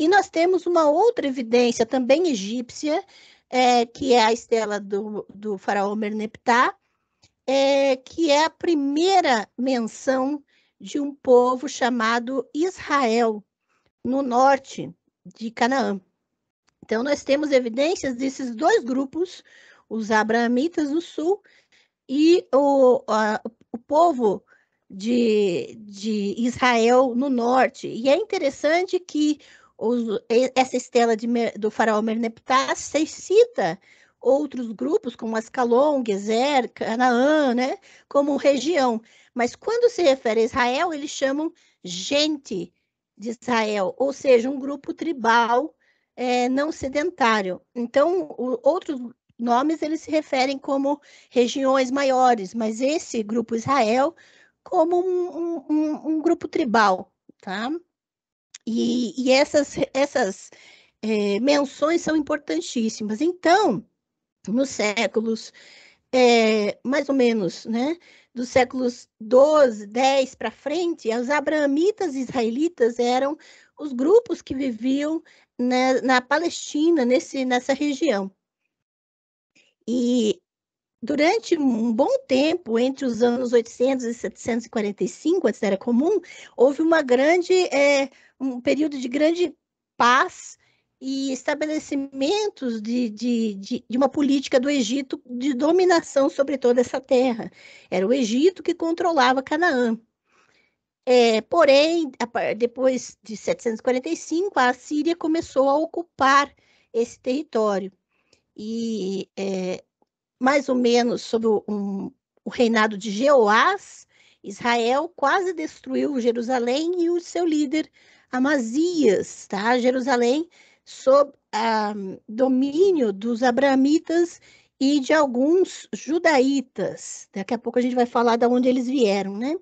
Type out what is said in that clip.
E nós temos uma outra evidência, também egípcia, é, que é a estela do, do faraó Merneptah, é, que é a primeira menção de um povo chamado Israel, no norte de Canaã. Então, nós temos evidências desses dois grupos, os abraamitas no sul e o, a, o povo de, de Israel no norte. E é interessante que os, essa estela de, do faraó Merneptah cita outros grupos, como Ascalon, Gezer, Canaã, né? como região. Mas quando se refere a Israel, eles chamam gente de Israel, ou seja, um grupo tribal é, não sedentário. Então, o, outros nomes eles se referem como regiões maiores, mas esse grupo Israel como um, um, um grupo tribal, tá? E, e essas, essas é, menções são importantíssimas. Então, nos séculos, é, mais ou menos, né, dos séculos 12, 10 para frente, os abraamitas israelitas eram os grupos que viviam na, né, na Palestina, nesse, nessa região. E Durante um bom tempo, entre os anos 800 e 745, antes da Era Comum, houve uma grande, é, um período de grande paz e estabelecimentos de, de, de, de, uma política do Egito de dominação sobre toda essa terra. Era o Egito que controlava Canaã. É, porém, depois de 745, a Síria começou a ocupar esse território. E é, mais ou menos sob o, um, o reinado de Jeoás, Israel quase destruiu Jerusalém e o seu líder Amazias, tá? Jerusalém sob ah, domínio dos abramitas e de alguns judaítas. Daqui a pouco a gente vai falar de onde eles vieram, né?